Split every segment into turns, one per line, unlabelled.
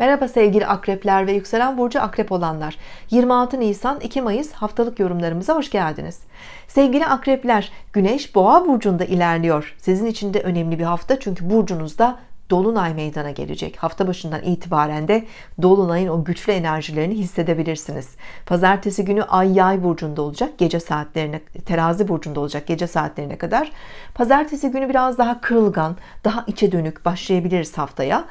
Merhaba sevgili akrepler ve yükselen burcu akrep olanlar. 26 Nisan 2 Mayıs haftalık yorumlarımıza hoş geldiniz. Sevgili akrepler, Güneş Boğa burcunda ilerliyor. Sizin için de önemli bir hafta çünkü burcunuzda dolunay meydana gelecek. Hafta başından itibaren de dolunayın o güçlü enerjilerini hissedebilirsiniz. Pazartesi günü Ay Yay burcunda olacak. Gece saatlerine Terazi burcunda olacak gece saatlerine kadar. Pazartesi günü biraz daha kırılgan, daha içe dönük başlayabiliriz haftaya.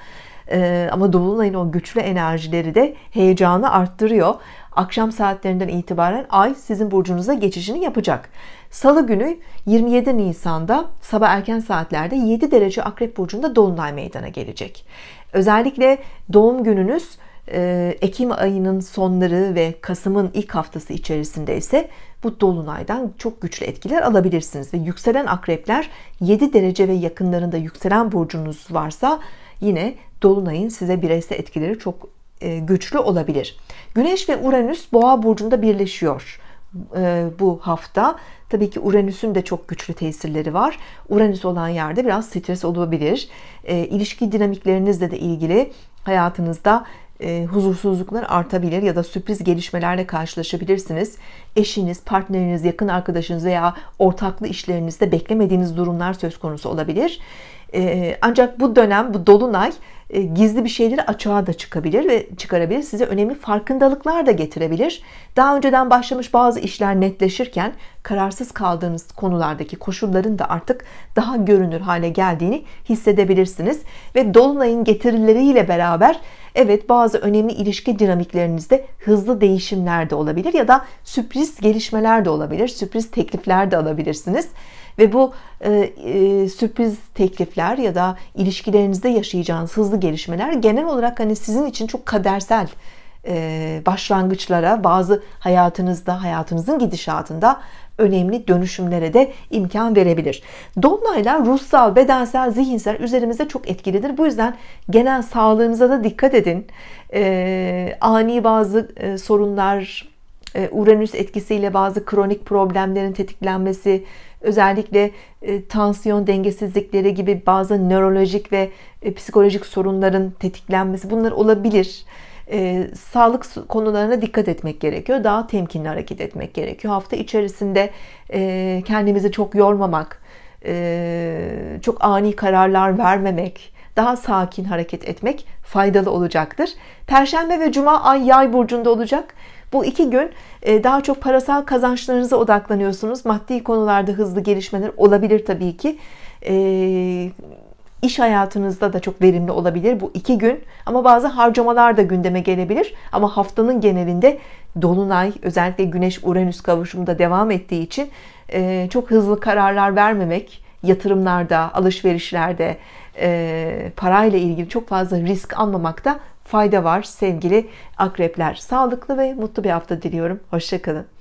Ee, ama Dolunay'ın o güçlü enerjileri de heyecanı arttırıyor. Akşam saatlerinden itibaren ay sizin burcunuza geçişini yapacak. Salı günü 27 Nisan'da sabah erken saatlerde 7 derece Akrep Burcu'nda Dolunay meydana gelecek. Özellikle doğum gününüz e, Ekim ayının sonları ve Kasım'ın ilk haftası içerisinde ise bu dolunaydan çok güçlü etkiler alabilirsiniz. Ve yükselen akrepler 7 derece ve yakınlarında yükselen burcunuz varsa yine dolunayın size bireysel etkileri çok e, güçlü olabilir. Güneş ve Uranüs Boğa burcunda birleşiyor e, bu hafta. Tabii ki Uranüs'ün de çok güçlü tesirleri var. Uranüs olan yerde biraz stres olabilir. E, ilişki dinamiklerinizle de ilgili hayatınızda huzursuzluklar artabilir ya da sürpriz gelişmelerle karşılaşabilirsiniz. Eşiniz, partneriniz, yakın arkadaşınız veya ortaklı işlerinizde beklemediğiniz durumlar söz konusu olabilir. Ancak bu dönem, bu dolunay e, gizli bir şeyleri açığa da çıkabilir ve çıkarabilir. Size önemli farkındalıklar da getirebilir. Daha önceden başlamış bazı işler netleşirken kararsız kaldığınız konulardaki koşulların da artık daha görünür hale geldiğini hissedebilirsiniz. Ve dolunayın getirileriyle beraber evet bazı önemli ilişki dinamiklerinizde hızlı değişimler de olabilir ya da sürpriz gelişmeler de olabilir. Sürpriz teklifler de alabilirsiniz ve bu e, e, sürpriz teklifler ya da ilişkilerinizde yaşayacağınız hızlı gelişmeler genel olarak hani sizin için çok kadersel e, başlangıçlara, bazı hayatınızda, hayatınızın gidişatında önemli dönüşümlere de imkan verebilir. Dolunaylar ruhsal, bedensel, zihinsel üzerimizde çok etkilidir. Bu yüzden genel sağlığınıza da dikkat edin. E, ani bazı e, sorunlar, e, Uranüs etkisiyle bazı kronik problemlerin tetiklenmesi, özellikle e, tansiyon dengesizlikleri gibi bazı nörolojik ve e, psikolojik sorunların tetiklenmesi bunlar olabilir. Sağlık konularına dikkat etmek gerekiyor. Daha temkinli hareket etmek gerekiyor. Hafta içerisinde kendimizi çok yormamak, çok ani kararlar vermemek, daha sakin hareket etmek faydalı olacaktır. Perşembe ve Cuma ay yay burcunda olacak. Bu iki gün e, daha çok parasal kazançlarınıza odaklanıyorsunuz. Maddi konularda hızlı gelişmeler olabilir tabii ki. Ee, iş hayatınızda da çok verimli olabilir bu iki gün. Ama bazı harcamalar da gündeme gelebilir. Ama haftanın genelinde Dolunay özellikle Güneş-Uranüs kavuşumu da devam ettiği için e, çok hızlı kararlar vermemek, yatırımlarda, alışverişlerde, e, parayla ilgili çok fazla risk almamakta fayda var sevgili akrepler. Sağlıklı ve mutlu bir hafta diliyorum. Hoşçakalın.